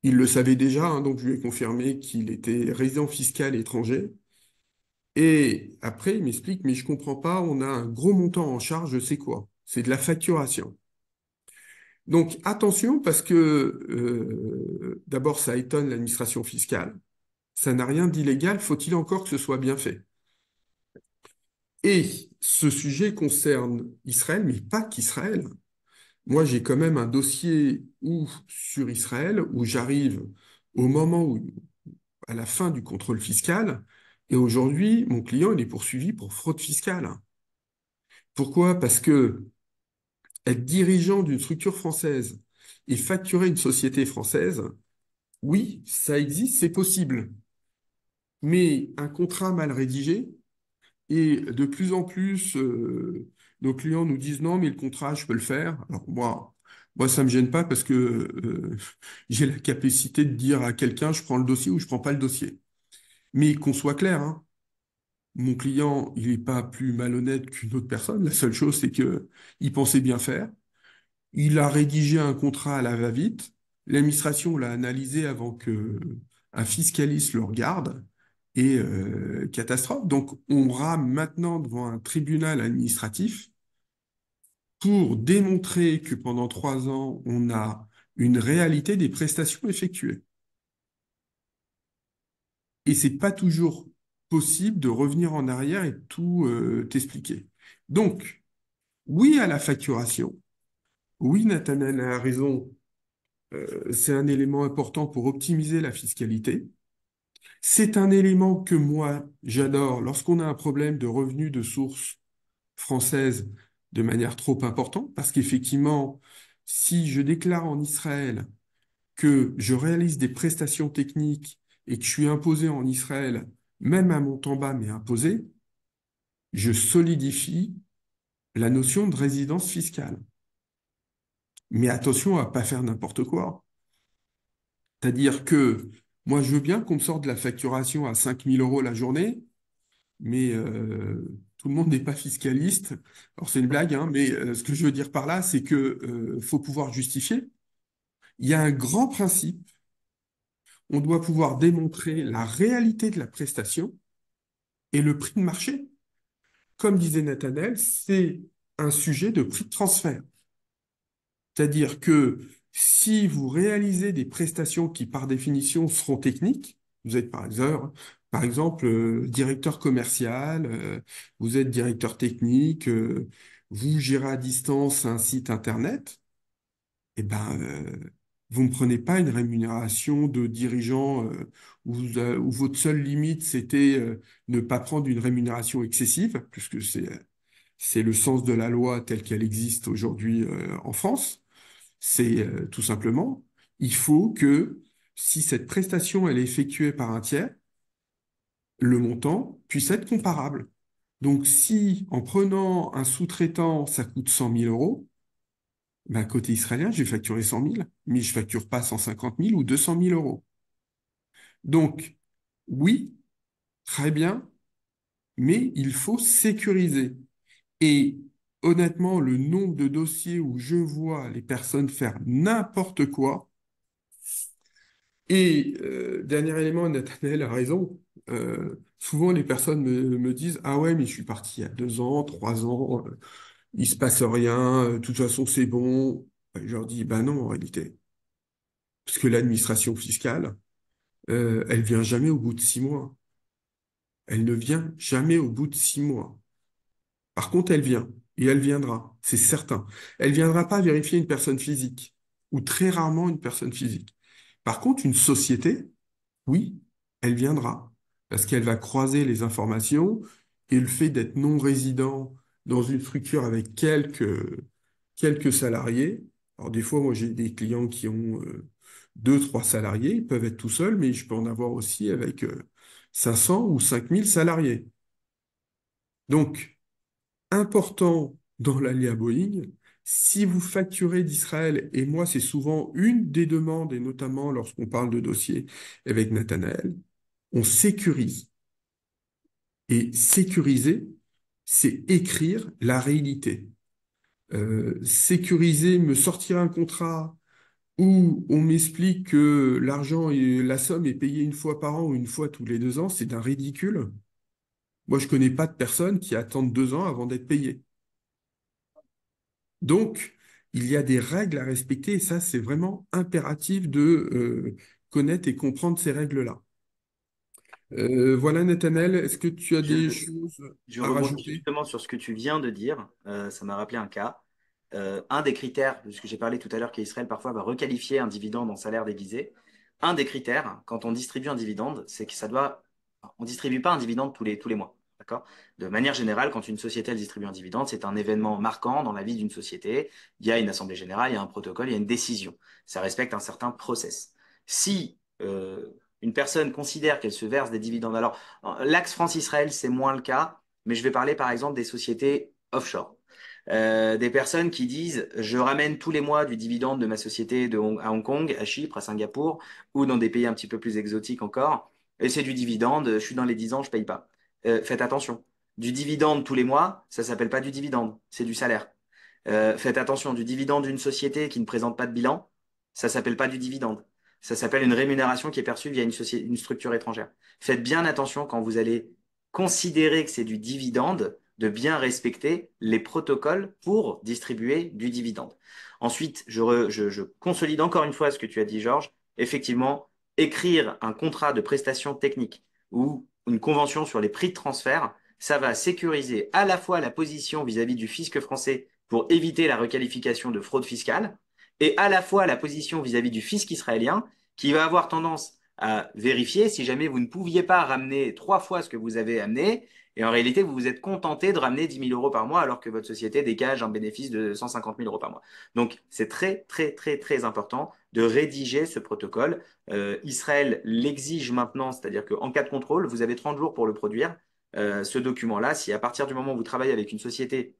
il le savait déjà, hein, donc je lui ai confirmé qu'il était résident fiscal étranger. Et après, il m'explique mais je ne comprends pas, on a un gros montant en charge, c'est quoi C'est de la facturation. Donc attention parce que euh, d'abord ça étonne l'administration fiscale, ça n'a rien d'illégal, faut-il encore que ce soit bien fait Et ce sujet concerne Israël, mais pas qu'Israël. Moi j'ai quand même un dossier sur Israël où j'arrive au moment où, à la fin du contrôle fiscal, et aujourd'hui mon client il est poursuivi pour fraude fiscale. Pourquoi Parce que être dirigeant d'une structure française et facturer une société française, oui, ça existe, c'est possible. Mais un contrat mal rédigé, et de plus en plus, euh, nos clients nous disent non, mais le contrat, je peux le faire. Alors moi, moi ça me gêne pas parce que euh, [LAUGHS] j'ai la capacité de dire à quelqu'un, je prends le dossier ou je prends pas le dossier. Mais qu'on soit clair, hein, mon client, il n'est pas plus malhonnête qu'une autre personne. La seule chose, c'est qu'il pensait bien faire. Il a rédigé un contrat à la va-vite. L'administration l'a analysé avant que un fiscaliste le regarde. Et euh, catastrophe. Donc, on rame maintenant devant un tribunal administratif pour démontrer que pendant trois ans, on a une réalité des prestations effectuées. Et c'est pas toujours possible de revenir en arrière et tout euh, t'expliquer. Donc, oui à la facturation. Oui, Nathanaël a raison. Euh, c'est un élément important pour optimiser la fiscalité. C'est un élément que moi, j'adore. Lorsqu'on a un problème de revenus de source française de manière trop importante, parce qu'effectivement, si je déclare en Israël que je réalise des prestations techniques et que je suis imposé en Israël même mon temps bas mais imposé, je solidifie la notion de résidence fiscale. Mais attention à ne pas faire n'importe quoi. C'est-à-dire que moi, je veux bien qu'on me sorte de la facturation à 000 euros la journée, mais euh, tout le monde n'est pas fiscaliste. Alors, c'est une blague, hein, mais euh, ce que je veux dire par là, c'est que euh, faut pouvoir justifier. Il y a un grand principe on doit pouvoir démontrer la réalité de la prestation et le prix de marché. Comme disait Nathanel, c'est un sujet de prix de transfert. C'est-à-dire que si vous réalisez des prestations qui, par définition, seront techniques, vous êtes par exemple, euh, directeur commercial, euh, vous êtes directeur technique, euh, vous gérez à distance un site internet, eh ben, vous ne prenez pas une rémunération de dirigeant euh, euh, où, votre seule limite, c'était euh, ne pas prendre une rémunération excessive, puisque c'est, c'est le sens de la loi telle qu'elle existe aujourd'hui en France. C'est tout simplement, il faut que si cette prestation elle est effectuée par un tiers, le montant puisse être comparable. Donc si en prenant un sous-traitant, ça coûte 100 000 euros, bah, côté israélien, j'ai facturé 100 000, mais je ne facture pas 150 000 ou 200 000 euros. Donc, oui, très bien, mais il faut sécuriser. Et honnêtement, le nombre de dossiers où je vois les personnes faire n'importe quoi, et euh, dernier élément, Nathaniel a raison. Euh, souvent, les personnes me, disent Ah ouais, mais je suis parti il y a deux ans, trois ans, euh, il se passe rien, euh, de toute façon c'est bon. Je leur dis, ben non, en réalité. Parce que l'administration fiscale, euh, elle vient jamais au bout de six mois. Elle ne vient jamais au bout de six mois. Par contre, elle vient, et elle viendra, c'est certain. Elle viendra pas vérifier une personne physique, ou très rarement une personne physique. Par contre, une société, oui, elle viendra, parce qu'elle va croiser les informations, et le fait d'être non résident dans une structure avec quelques, quelques salariés. Alors des fois, moi j'ai des clients qui ont euh, deux, trois salariés, ils peuvent être tout seuls, mais je peux en avoir aussi avec 500 euh, ou 5000 salariés. Donc, important dans l'allié Boeing, si vous facturez d'Israël, et moi c'est souvent une des demandes, et notamment lorsqu'on parle de dossier avec Nathanael, on sécurise. Et sécuriser, c'est écrire la réalité. Euh, sécuriser, me sortir un contrat où on m'explique que l'argent et la somme est payée une fois par an ou une fois tous les deux ans, c'est d'un ridicule. Moi, je connais pas de personnes qui attendent deux ans avant d'être payées. Donc, il y a des règles à respecter et ça, c'est vraiment impératif de euh, connaître et comprendre ces règles-là. Euh, voilà, Nathanel, est-ce que tu as des
choses je à justement sur ce que tu viens de dire. Euh, ça m'a rappelé un cas. Euh, un des critères, puisque j'ai parlé tout à l'heure qu'Israël parfois va requalifier un dividende en salaire déguisé, un des critères, quand on distribue un dividende, c'est que ça doit. On ne distribue pas un dividende tous les, tous les mois. De manière générale, quand une société distribue un dividende, c'est un événement marquant dans la vie d'une société. Il y a une assemblée générale, il y a un protocole, il y a une décision. Ça respecte un certain process. Si une personne considère qu'elle se verse des dividendes. Alors, l'axe France-Israël, c'est moins le cas, mais je vais parler par exemple des sociétés offshore. Euh, des personnes qui disent je ramène tous les mois du dividende de ma société à Hong Kong, à Chypre, à Singapour ou dans des pays un petit peu plus exotiques encore, et c'est du dividende, je suis dans les 10 ans, je paye pas. Euh, faites attention. Du dividende tous les mois, ça s'appelle pas du dividende, c'est du salaire. Euh, faites attention, du dividende d'une société qui ne présente pas de bilan, ça s'appelle pas du dividende, ça s'appelle une rémunération qui est perçue via une, une structure étrangère. Faites bien attention quand vous allez considérer que c'est du dividende de bien respecter les protocoles pour distribuer du dividende. Ensuite, je, consolide encore une fois ce que tu as dit, Georges. Effectivement, écrire un contrat de prestation technique ou une convention sur les prix de transfert, ça va sécuriser à la fois la position vis-à-vis du fisc français pour éviter la requalification de fraude fiscale et à la fois la position vis à -vis du fisc israélien qui va avoir tendance à vérifier si jamais vous ne pouviez pas ramener trois fois ce que vous avez amené, et en réalité, vous vous êtes contenté de ramener 10 000 euros par mois alors que votre société dégage un bénéfice de 150 000 euros par mois. Donc, c'est très, très, très, très important de rédiger ce protocole. Euh, Israël l'exige maintenant, c'est-à-dire qu'en cas de contrôle, vous avez 30 jours pour le produire, euh, ce document-là. Si à partir du moment où vous travaillez avec une société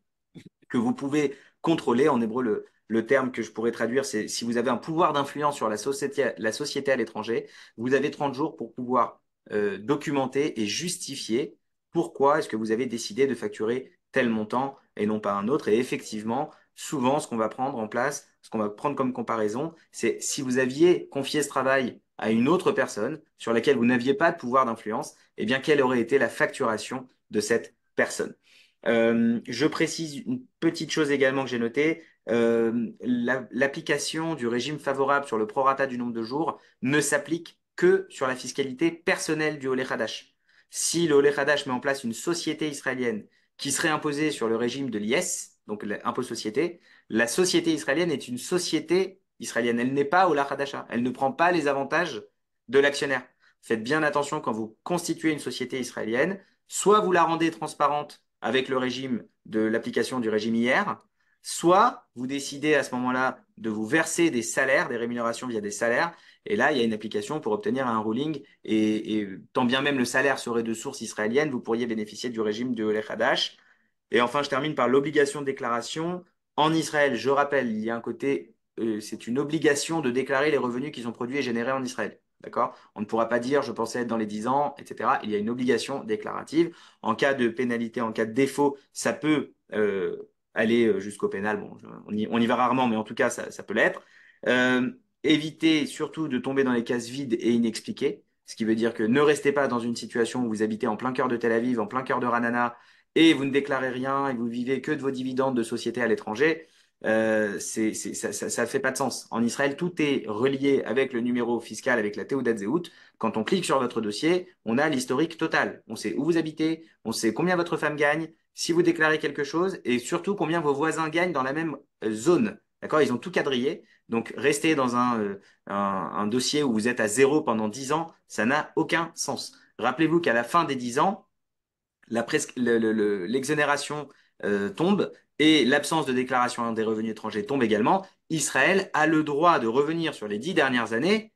que vous pouvez contrôler, en hébreu, le, le terme que je pourrais traduire, c'est si vous avez un pouvoir d'influence sur la société, la société à l'étranger, vous avez 30 jours pour pouvoir euh, documenter et justifier pourquoi est-ce que vous avez décidé de facturer tel montant et non pas un autre. Et effectivement, souvent, ce qu'on va prendre en place, ce qu'on va prendre comme comparaison, c'est si vous aviez confié ce travail à une autre personne sur laquelle vous n'aviez pas de pouvoir d'influence, eh bien, quelle aurait été la facturation de cette personne euh, je précise une petite chose également que j'ai notée. Euh, l'application du régime favorable sur le prorata du nombre de jours ne s'applique que sur la fiscalité personnelle du Oleh Si le Oleh met en place une société israélienne qui serait imposée sur le régime de l'IS, donc l'impôt société, la société israélienne est une société israélienne. Elle n'est pas Oleh Elle ne prend pas les avantages de l'actionnaire. Faites bien attention quand vous constituez une société israélienne. Soit vous la rendez transparente avec le régime de l'application du régime hier, Soit vous décidez à ce moment-là de vous verser des salaires, des rémunérations via des salaires, et là, il y a une application pour obtenir un ruling, et, tant bien même le salaire serait de source israélienne, vous pourriez bénéficier du régime de l'Echadash. Et enfin, je termine par l'obligation de déclaration. En Israël, je rappelle, il y a un côté, euh, c'est une obligation de déclarer les revenus qu'ils ont produits et générés en Israël. D'accord On ne pourra pas dire je pensais être dans les 10 ans, etc. Il y a une obligation déclarative. En cas de pénalité, en cas de défaut, ça peut euh, aller euh, jusqu'au pénal. Bon, on y, va rarement, mais en tout cas, ça, peut l'être. Euh, évitez surtout de tomber dans les cases vides et inexpliquées, ce qui veut dire que ne restez pas dans une situation où vous habitez en plein cœur de Tel Aviv, en plein cœur de Ranana, et vous ne déclarez rien et vous vivez que de vos dividendes de société à l'étranger. Euh, ça ne fait pas de sens. En Israël, tout est relié avec le numéro fiscal, avec la Teudat Zehut. Quand on clique sur votre dossier, on a l'historique total. On sait où vous habitez, on sait combien votre femme gagne, si vous déclarez quelque chose et surtout combien vos voisins gagnent dans la même euh, zone. D'accord Ils ont tout quadrillé. Donc, rester dans un, euh, dossier où vous êtes à zéro pendant 10 ans, ça n'a aucun sens. Rappelez-vous qu'à la fin des 10 ans, l'exonération euh, tombe et l'absence de déclaration des revenus étrangers tombe également. Israël a le droit de revenir sur les 10 dernières années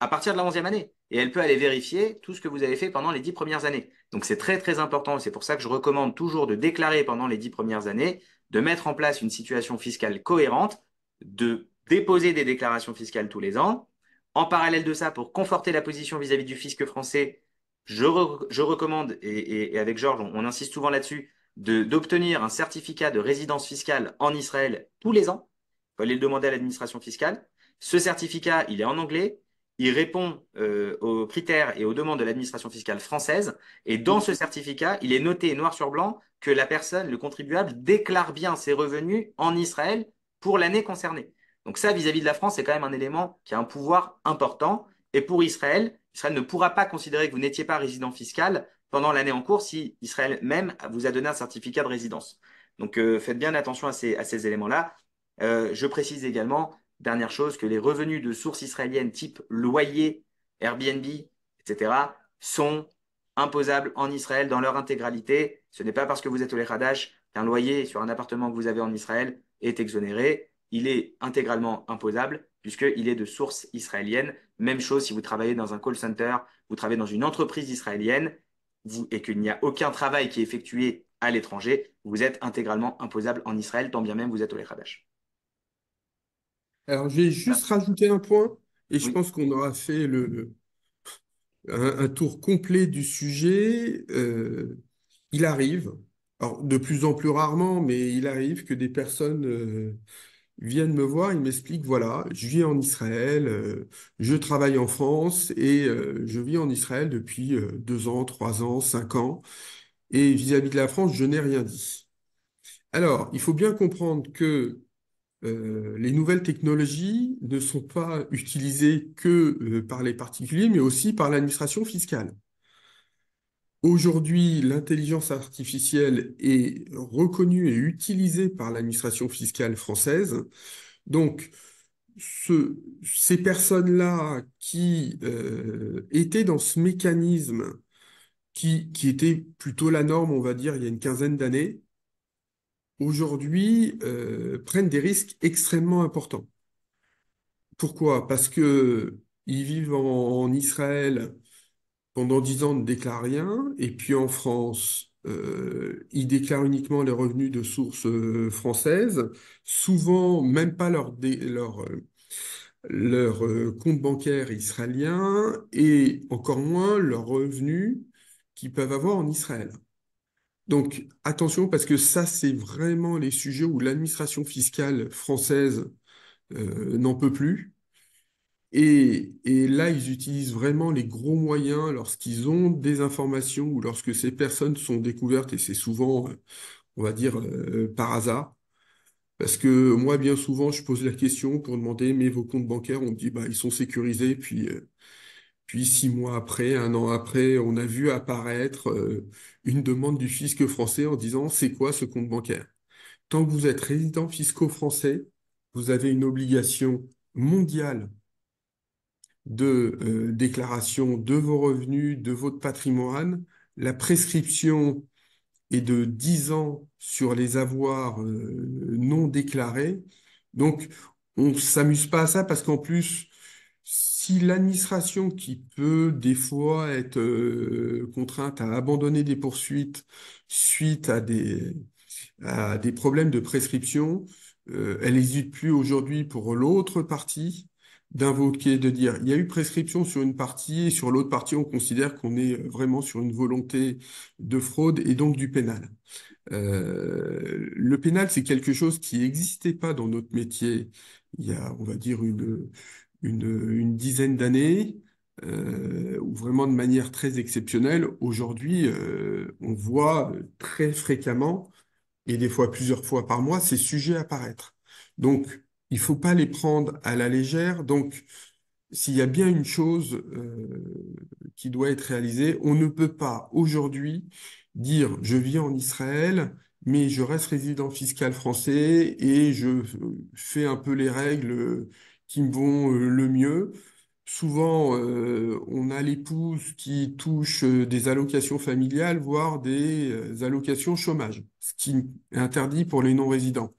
à partir de la 11e année et elle peut aller vérifier tout ce que vous avez fait pendant les dix premières années. Donc c'est très très important, c'est pour ça que je recommande toujours de déclarer pendant les dix premières années, de mettre en place une situation fiscale cohérente, de déposer des déclarations fiscales tous les ans. En parallèle de ça, pour conforter la position vis-à-vis du fisc français, je, recommande, et, avec Georges, on, on insiste souvent là-dessus, d'obtenir un certificat de résidence fiscale en Israël tous les ans. Il faut aller le demander à l'administration fiscale. Ce certificat, il est en anglais, il répond euh, aux critères et aux demandes de l'administration fiscale française. Et dans ce certificat, il est noté noir sur blanc que la personne, le contribuable, déclare bien ses revenus en Israël pour l'année concernée. Donc ça, vis-à-vis de la France, c'est quand même un élément qui a un pouvoir important. Et pour Israël, Israël ne pourra pas considérer que vous n'étiez pas résident fiscal pendant l'année en cours si Israël même vous a donné un certificat de résidence. Donc euh, faites bien attention à ces, éléments-là. Euh, je précise également Dernière chose, que les revenus de sources israéliennes type loyer, Airbnb, etc., sont imposables en Israël dans leur intégralité. Ce n'est pas parce que vous êtes au Hadash qu'un loyer sur un appartement que vous avez en Israël est exonéré. Il est intégralement imposable puisqu'il est de source israélienne. Même chose si vous travaillez dans un call center, vous travaillez dans une entreprise israélienne et qu'il n'y a aucun travail qui est effectué à l'étranger, vous êtes intégralement imposable en Israël, tant bien même vous êtes au Hadash.
Alors, je vais juste rajouter un point, et je pense qu'on aura fait le, un, tour complet du sujet. Euh, il arrive, de plus en plus rarement, mais il arrive que des personnes euh, viennent me voir, et m'expliquent, voilà, je vis en Israël, euh, je travaille en France, et je vis en Israël depuis deux ans, trois ans, cinq ans, et vis à -vis de la France, je n'ai rien dit. Alors, il faut bien comprendre que euh, les nouvelles technologies ne sont pas utilisées que euh, par les particuliers, mais aussi par l'administration fiscale. Aujourd'hui, l'intelligence artificielle est reconnue et utilisée par l'administration fiscale française. Donc, ces personnes-là qui euh, étaient dans ce mécanisme qui, qui était plutôt la norme, on va dire, il y a une quinzaine d'années, aujourd'hui, euh, prennent des risques extrêmement importants. Pourquoi Parce que ils vivent en, Israël pendant dix ans ne déclarent rien, et puis en France, euh, ils déclarent uniquement les revenus de sources euh, françaises, souvent même pas leur, leur, leur compte bancaire israélien et encore moins leurs revenus qu'ils peuvent avoir en Israël. Donc attention parce que ça, c'est vraiment les sujets où l'administration fiscale française euh, n'en peut plus. Et, et, là, ils utilisent vraiment les gros moyens lorsqu'ils ont des informations ou lorsque ces personnes sont découvertes, et c'est souvent, on va dire, euh, par hasard. Parce que moi, bien souvent, je pose la question pour demander, mais vos comptes bancaires, on me dit, bah, ils sont sécurisés, puis euh, puis six mois après, un an après, on a vu apparaître euh, une demande du fisc français en disant c'est quoi ce compte bancaire Tant que vous êtes résident fiscaux français, vous avez une obligation mondiale de euh, déclaration de vos revenus, de votre patrimoine. La prescription est de 10 ans sur les avoirs euh, non déclarés. Donc, on s'amuse pas à ça parce qu'en plus, si l'administration qui peut des fois être euh, contrainte à abandonner des poursuites suite à des, problèmes de prescription, euh, elle n'hésite plus aujourd'hui pour l'autre partie d'invoquer, de dire il y a eu prescription sur une partie et sur l'autre partie on considère qu'on est vraiment sur une volonté de fraude et donc du pénal. Euh, le pénal c'est quelque chose qui n'existait pas dans notre métier il y a on va dire une une, dizaine d'années, euh, ou vraiment de manière très exceptionnelle. Aujourd'hui, euh, on voit très fréquemment, et des fois plusieurs fois par mois, ces sujets apparaître. Donc, il faut pas les prendre à la légère. Donc, s'il y a bien une chose euh, qui doit être réalisée, on ne peut pas aujourd'hui dire je vis en Israël, mais je reste résident fiscal français et je fais un peu les règles vont euh, le mieux. Souvent, euh, on a l'épouse qui touche euh, des allocations familiales, voire des allocations chômage, ce qui est interdit pour les non-résidents.